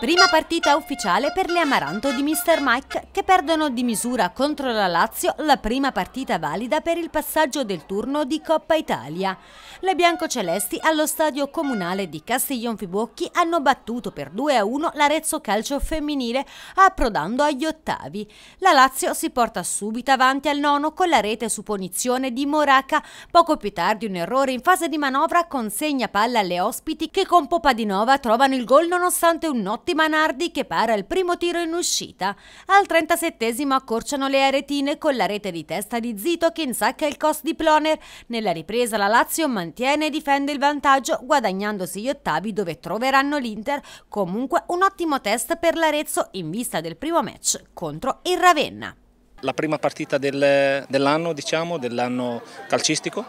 Prima partita ufficiale per le Amaranto di Mr. Mike che perdono di misura contro la Lazio la prima partita valida per il passaggio del turno di Coppa Italia. Le biancocelesti allo stadio comunale di Castiglion Fibocchi hanno battuto per 2-1 l'Arezzo Calcio femminile approdando agli ottavi. La Lazio si porta subito avanti al nono con la rete su punizione di Moraca. Poco più tardi un errore in fase di manovra consegna palla alle ospiti che con Popadinova trovano il gol nonostante un notte Totti Manardi che para il primo tiro in uscita. Al 37esimo accorciano le aretine con la rete di testa di Zito che insacca il cos di Ploner. Nella ripresa la Lazio mantiene e difende il vantaggio guadagnandosi gli ottavi dove troveranno l'Inter. Comunque un ottimo test per l'Arezzo in vista del primo match contro il Ravenna la prima partita del, dell'anno, diciamo, dell'anno calcistico,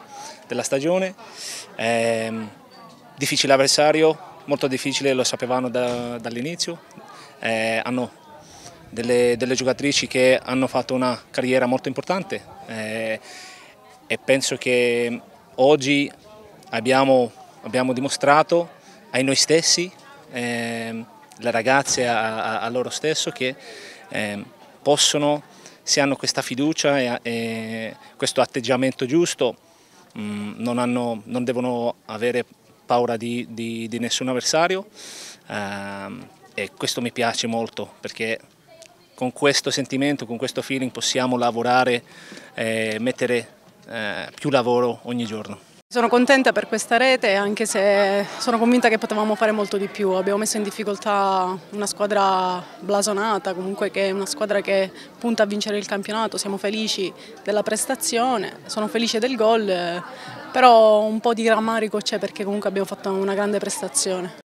della stagione. Eh, difficile avversario, molto difficile, lo sapevano da, dall'inizio, eh, hanno delle, delle, giocatrici che hanno fatto una carriera molto importante eh, e penso che oggi abbiamo, abbiamo dimostrato ai noi stessi, eh, ragazze a, a, loro stesso che eh, possono, se hanno questa fiducia e, e questo atteggiamento giusto, mh, mm, non, hanno, non devono avere paura di, di, di nessun avversario ehm, e questo mi piace molto perché con questo sentimento, con questo feeling possiamo lavorare e mettere eh, più lavoro ogni giorno. Sono contenta per questa rete anche se sono convinta che potevamo fare molto di più, abbiamo messo in difficoltà una squadra blasonata, comunque che è una squadra che punta a vincere il campionato, siamo felici della prestazione, sono felice del gol, però un po' di rammarico c'è perché comunque abbiamo fatto una grande prestazione.